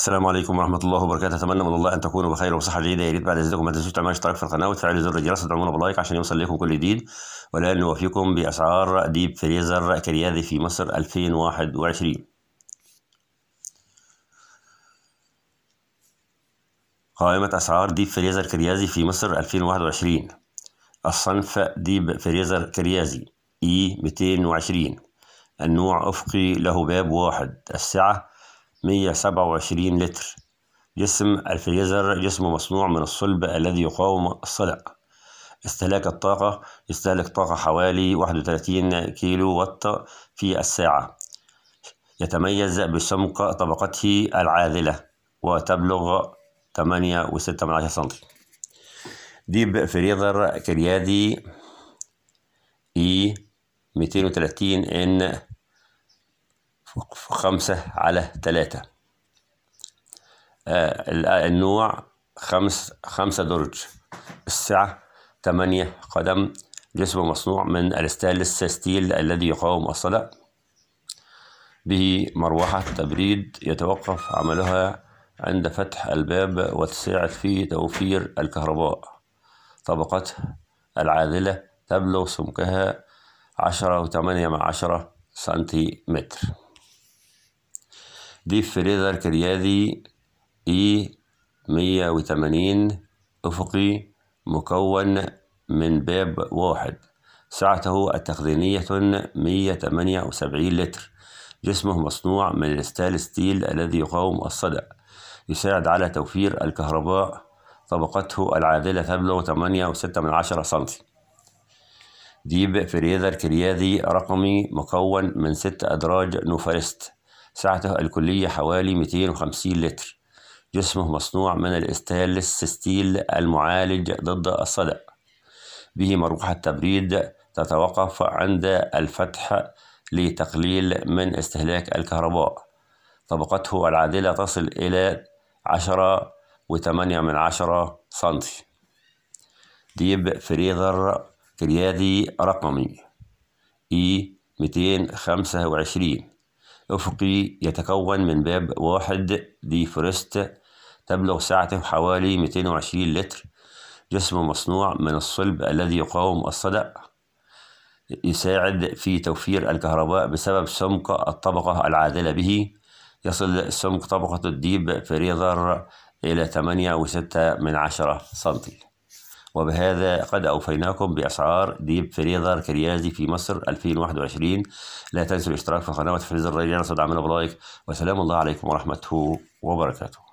السلام عليكم ورحمة الله وبركاته أتمنى من الله أن تكونوا بخير وصحة جيدة يا ريت بعد إذنكم ما تنسوش تعملوا اشتراك في القناة وتفعلوا زر الجرس وتدعمونا بلايك عشان يوصل لكم كل جديد والآن نوفيكم بأسعار ديب فريزر كريادي في مصر 2021 قائمة أسعار ديب فريزر كريازي في مصر 2021 الصنف ديب فريزر كريازي E 220 النوع أفقي له باب واحد السعة 127 لتر جسم الفريزر جسم مصنوع من الصلب الذي يقاوم الصدع استهلاك الطاقة يستهلك طاقة حوالي 31 كيلو وات في الساعة يتميز بسمق طبقته العاذلة وتبلغ 8.6 سم ديب فريزر كريادي e اي 230 ان في خمسة على ثلاثة آه، النوع خمس خمسة درج السعة ثمانية قدم جسم مصنوع من الستانلس ستيل الذي يقاوم الصدأ به مروحة تبريد يتوقف عملها عند فتح الباب وتساعد في توفير الكهرباء طبقتها العادلة تبلغ سمكها عشرة وثمانية مع عشرة سنتيمتر ديب فريزر كريادي إي مية وثمانين أفقي مكون من باب واحد سعته التخزينية مية تمانية وسبعين لتر جسمه مصنوع من الستال ستيل الذي يقاوم الصدأ يساعد على توفير الكهرباء طبقته العادلة تبلغ تمانية وستة من عشرة سنتي ديب فريزر كريادي رقمي مكون من ست أدراج نوفارست سعته الكلية حوالي 250 لتر جسمه مصنوع من الاستانلس ستيل المعالج ضد الصدأ به مروحة تبريد تتوقف عند الفتح لتقليل من استهلاك الكهرباء طبقته العادلة تصل إلى عشرة وثمانية من عشرة سنتي ديب فريزر كريادي رقمي إي e ميتين خمسة وعشرين أفقي يتكون من باب واحد دي فورست تبلغ سعته حوالي 220 لتر جسم مصنوع من الصلب الذي يقاوم الصدأ يساعد في توفير الكهرباء بسبب سمك الطبقة العادلة به يصل سمك طبقة الديب فريزر إلى 8.6 من عشرة سنتي وبهذا قد أوفيناكم بأسعار ديب فريزر كريازي في مصر 2021 لا تنسوا الاشتراك في قناة فريزر ريان صدى عملوا بلايك وسلام الله عليكم ورحمته وبركاته